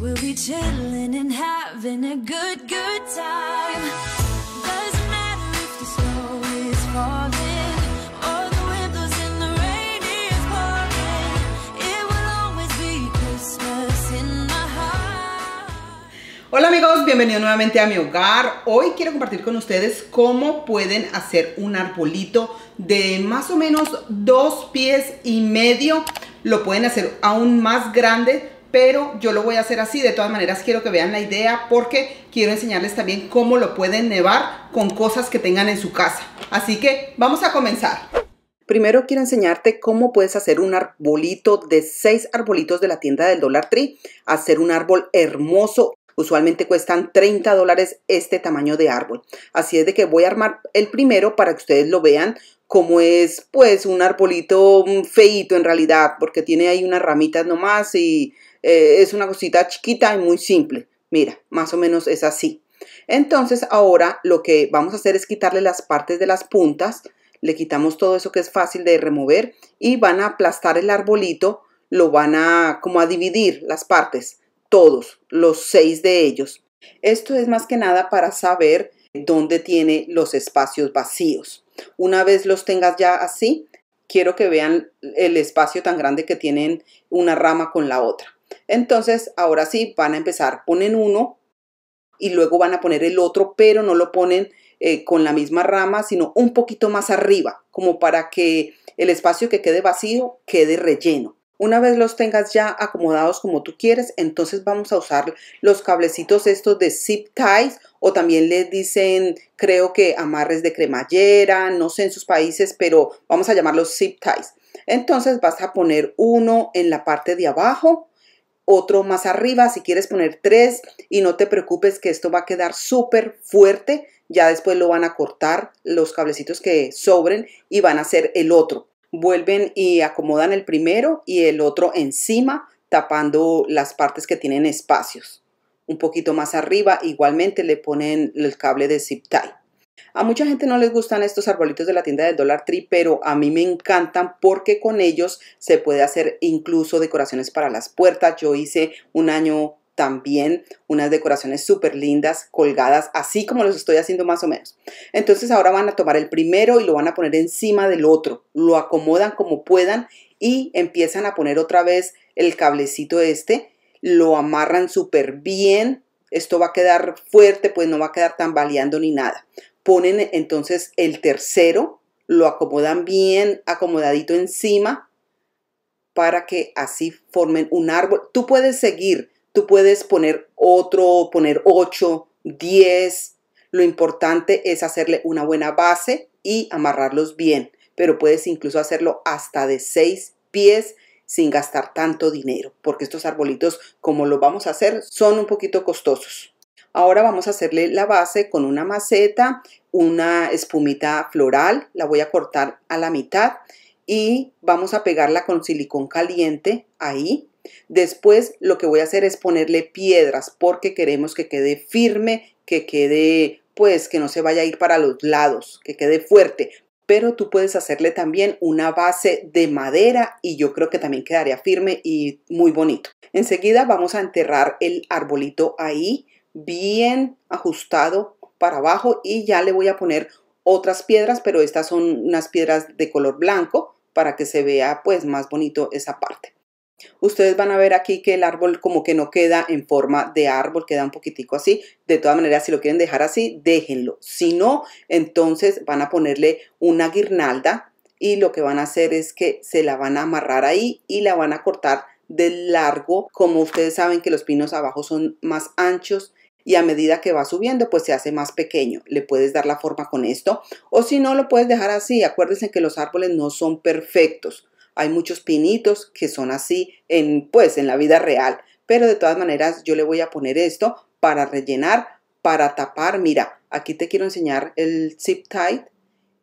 Hola amigos, bienvenidos nuevamente a mi hogar. Hoy quiero compartir con ustedes cómo pueden hacer un arbolito de más o menos dos pies y medio. Lo pueden hacer aún más grande pero yo lo voy a hacer así. De todas maneras, quiero que vean la idea porque quiero enseñarles también cómo lo pueden nevar con cosas que tengan en su casa. Así que vamos a comenzar. Primero quiero enseñarte cómo puedes hacer un arbolito de seis arbolitos de la tienda del Dollar Tree. Hacer un árbol hermoso. Usualmente cuestan 30 dólares este tamaño de árbol. Así es de que voy a armar el primero para que ustedes lo vean cómo es pues un arbolito mm, feito en realidad porque tiene ahí unas ramitas nomás y eh, es una cosita chiquita y muy simple. Mira, más o menos es así. Entonces ahora lo que vamos a hacer es quitarle las partes de las puntas. Le quitamos todo eso que es fácil de remover y van a aplastar el arbolito. Lo van a como a dividir las partes, todos, los seis de ellos. Esto es más que nada para saber dónde tiene los espacios vacíos. Una vez los tengas ya así, quiero que vean el espacio tan grande que tienen una rama con la otra. Entonces, ahora sí, van a empezar, ponen uno y luego van a poner el otro, pero no lo ponen eh, con la misma rama, sino un poquito más arriba, como para que el espacio que quede vacío quede relleno. Una vez los tengas ya acomodados como tú quieres, entonces vamos a usar los cablecitos estos de zip ties o también les dicen, creo que amarres de cremallera, no sé en sus países, pero vamos a llamarlos zip ties. Entonces vas a poner uno en la parte de abajo, otro más arriba, si quieres poner tres y no te preocupes que esto va a quedar súper fuerte, ya después lo van a cortar los cablecitos que sobren y van a hacer el otro. Vuelven y acomodan el primero y el otro encima, tapando las partes que tienen espacios. Un poquito más arriba, igualmente le ponen el cable de zip tie. A mucha gente no les gustan estos arbolitos de la tienda del Dollar Tree, pero a mí me encantan porque con ellos se puede hacer incluso decoraciones para las puertas. Yo hice un año también unas decoraciones súper lindas colgadas así como los estoy haciendo más o menos entonces ahora van a tomar el primero y lo van a poner encima del otro lo acomodan como puedan y empiezan a poner otra vez el cablecito este lo amarran súper bien esto va a quedar fuerte pues no va a quedar tambaleando ni nada ponen entonces el tercero, lo acomodan bien acomodadito encima para que así formen un árbol. Tú puedes seguir, tú puedes poner otro, poner 8, 10. Lo importante es hacerle una buena base y amarrarlos bien, pero puedes incluso hacerlo hasta de 6 pies sin gastar tanto dinero, porque estos arbolitos, como los vamos a hacer, son un poquito costosos. Ahora vamos a hacerle la base con una maceta, una espumita floral, la voy a cortar a la mitad y vamos a pegarla con silicón caliente ahí. Después lo que voy a hacer es ponerle piedras porque queremos que quede firme, que quede pues que no se vaya a ir para los lados, que quede fuerte. Pero tú puedes hacerle también una base de madera y yo creo que también quedaría firme y muy bonito. Enseguida vamos a enterrar el arbolito ahí bien ajustado para abajo y ya le voy a poner otras piedras, pero estas son unas piedras de color blanco para que se vea pues más bonito esa parte. Ustedes van a ver aquí que el árbol como que no queda en forma de árbol, queda un poquitico así. De todas maneras, si lo quieren dejar así, déjenlo. Si no, entonces van a ponerle una guirnalda y lo que van a hacer es que se la van a amarrar ahí y la van a cortar de largo. Como ustedes saben que los pinos abajo son más anchos, y a medida que va subiendo pues se hace más pequeño. Le puedes dar la forma con esto o si no lo puedes dejar así. Acuérdense que los árboles no son perfectos. Hay muchos pinitos que son así en pues en la vida real. Pero de todas maneras yo le voy a poner esto para rellenar, para tapar. Mira, aquí te quiero enseñar el zip tie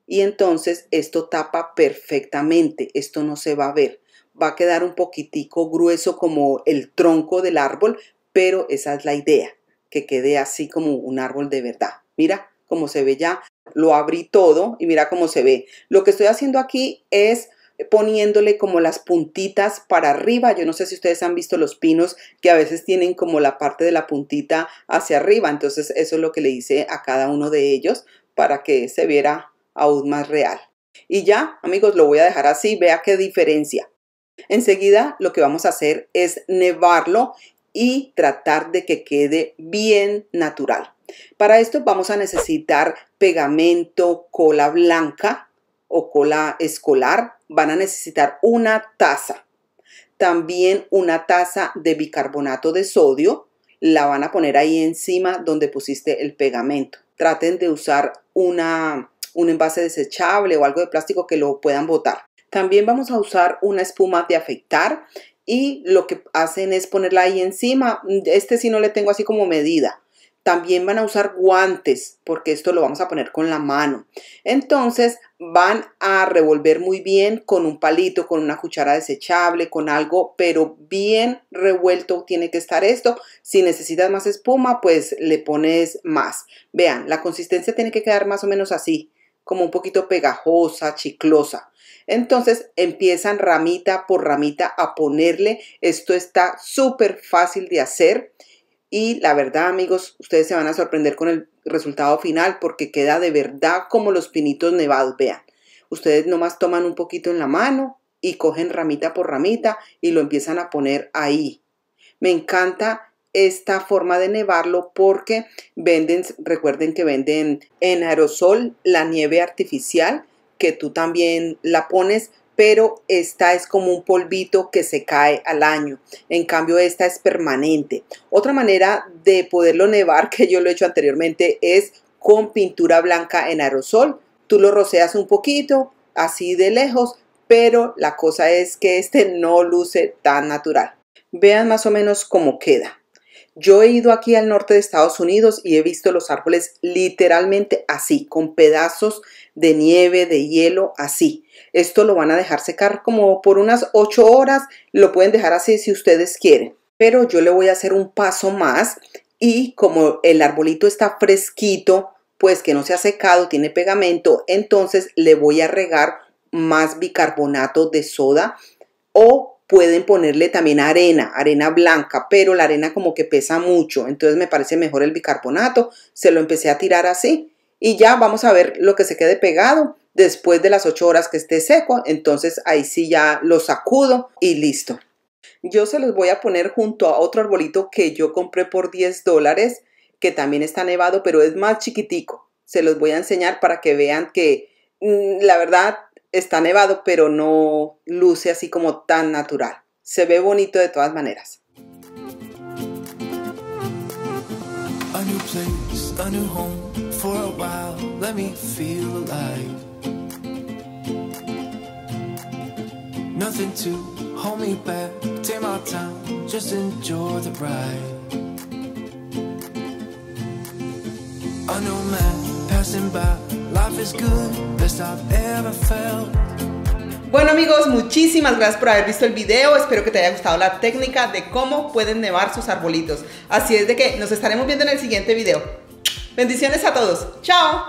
y entonces esto tapa perfectamente. Esto no se va a ver. Va a quedar un poquitico grueso como el tronco del árbol, pero esa es la idea que quede así como un árbol de verdad. Mira cómo se ve ya, lo abrí todo y mira cómo se ve. Lo que estoy haciendo aquí es poniéndole como las puntitas para arriba. Yo no sé si ustedes han visto los pinos que a veces tienen como la parte de la puntita hacia arriba. Entonces eso es lo que le hice a cada uno de ellos para que se viera aún más real. Y ya, amigos, lo voy a dejar así. Vea qué diferencia. Enseguida lo que vamos a hacer es nevarlo y tratar de que quede bien natural. Para esto vamos a necesitar pegamento, cola blanca o cola escolar. Van a necesitar una taza. También una taza de bicarbonato de sodio. La van a poner ahí encima donde pusiste el pegamento. Traten de usar una, un envase desechable o algo de plástico que lo puedan botar. También vamos a usar una espuma de afeitar y lo que hacen es ponerla ahí encima. Este sí no le tengo así como medida. También van a usar guantes porque esto lo vamos a poner con la mano. Entonces van a revolver muy bien con un palito, con una cuchara desechable, con algo, pero bien revuelto tiene que estar esto. Si necesitas más espuma, pues le pones más. Vean, la consistencia tiene que quedar más o menos así como un poquito pegajosa, chiclosa. Entonces empiezan ramita por ramita a ponerle. Esto está súper fácil de hacer. Y la verdad, amigos, ustedes se van a sorprender con el resultado final porque queda de verdad como los pinitos nevados, vean. Ustedes nomás toman un poquito en la mano y cogen ramita por ramita y lo empiezan a poner ahí. Me encanta esta forma de nevarlo porque venden, recuerden que venden en aerosol la nieve artificial que tú también la pones, pero esta es como un polvito que se cae al año. En cambio, esta es permanente. Otra manera de poderlo nevar, que yo lo he hecho anteriormente, es con pintura blanca en aerosol. Tú lo roceas un poquito, así de lejos, pero la cosa es que este no luce tan natural. Vean más o menos cómo queda. Yo he ido aquí al norte de Estados Unidos y he visto los árboles literalmente así, con pedazos de nieve, de hielo, así. Esto lo van a dejar secar como por unas 8 horas, lo pueden dejar así si ustedes quieren. Pero yo le voy a hacer un paso más y como el arbolito está fresquito, pues que no se ha secado, tiene pegamento, entonces le voy a regar más bicarbonato de soda o pueden ponerle también arena, arena blanca, pero la arena como que pesa mucho, entonces me parece mejor el bicarbonato, se lo empecé a tirar así y ya vamos a ver lo que se quede pegado después de las 8 horas que esté seco, entonces ahí sí ya lo sacudo y listo. Yo se los voy a poner junto a otro arbolito que yo compré por 10 dólares, que también está nevado, pero es más chiquitico. Se los voy a enseñar para que vean que mm, la verdad está nevado, pero no luce así como tan natural. Se ve bonito de todas maneras. A new place, a new home for a while. Let me feel alive. Nothing to hold me back. Take my time, just enjoy the ride. A new man passing by. Bueno amigos, muchísimas gracias por haber visto el video, espero que te haya gustado la técnica de cómo pueden nevar sus arbolitos. Así es de que nos estaremos viendo en el siguiente video. Bendiciones a todos, chao.